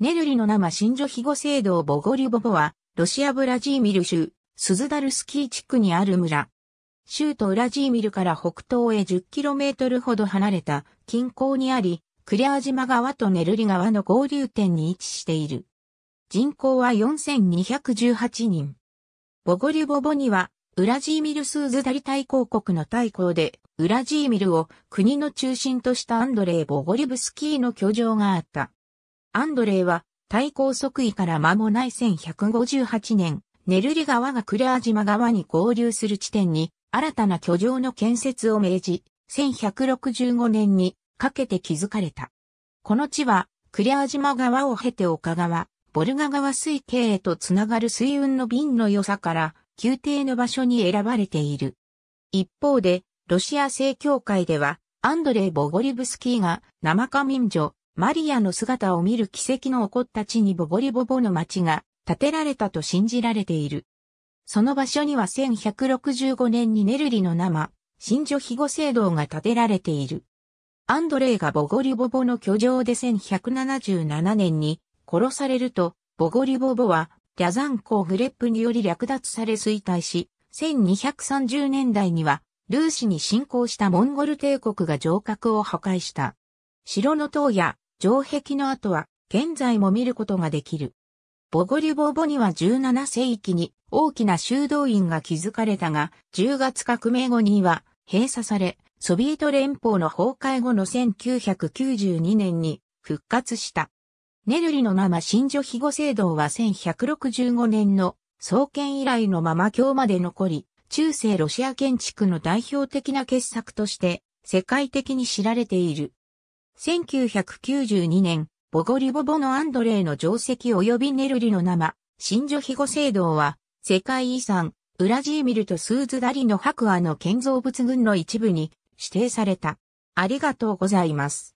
ネルリの生新女庇護制度ボゴリュボボは、ロシアブラジーミル州、スズダルスキー地区にある村。州都ウラジーミルから北東へ 10km ほど離れた近郊にあり、クリア島川とネルリ川の合流点に位置している。人口は4218人。ボゴリュボボには、ウラジーミルスーズダリ大公国の大公で、ウラジーミルを国の中心としたアンドレイ・ボゴリブスキーの居城があった。アンドレイは、対抗即位から間もない1158年、ネルリ川がクレア島川に合流する地点に、新たな居城の建設を命じ、1165年にかけて築かれた。この地は、クレア島川を経て丘川、ボルガ川水系へとつながる水運の便の良さから、宮廷の場所に選ばれている。一方で、ロシア正教会では、アンドレイ・ボゴリブスキーが、生か民女、マリアの姿を見る奇跡の起こった地にボゴリボボの町が建てられたと信じられている。その場所には1165年にネルリの生、新女秘護聖堂が建てられている。アンドレイがボゴリボボの居城で1177年に殺されると、ボゴリボボはリャザン公フレップにより略奪され衰退し、1230年代にはルーシに侵攻したモンゴル帝国が城郭を破壊した。城の塔や城壁の跡は現在も見ることができる。ボゴリボーボには17世紀に大きな修道院が築かれたが、10月革命後には閉鎖され、ソビエト連邦の崩壊後の1992年に復活した。ネルリの生新女庇護制度は1165年の創建以来のまま今日まで残り、中世ロシア建築の代表的な傑作として世界的に知られている。1992年、ボゴリボボのアンドレイの定石及びネルリの生、新女肥後聖堂は、世界遺産、ウラジーミルとスーズダリの白亜の建造物群の一部に指定された。ありがとうございます。